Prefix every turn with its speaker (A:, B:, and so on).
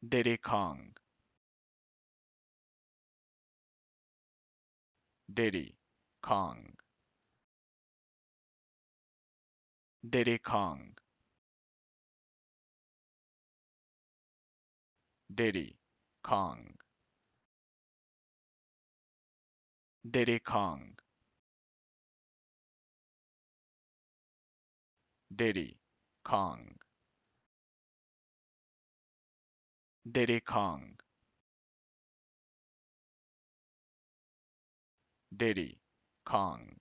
A: Diddy Kong Diddy Kong Diddy Kong Diddy Kong Diddy Kong Diddy Kong Diddy Kong. Diddy Kong.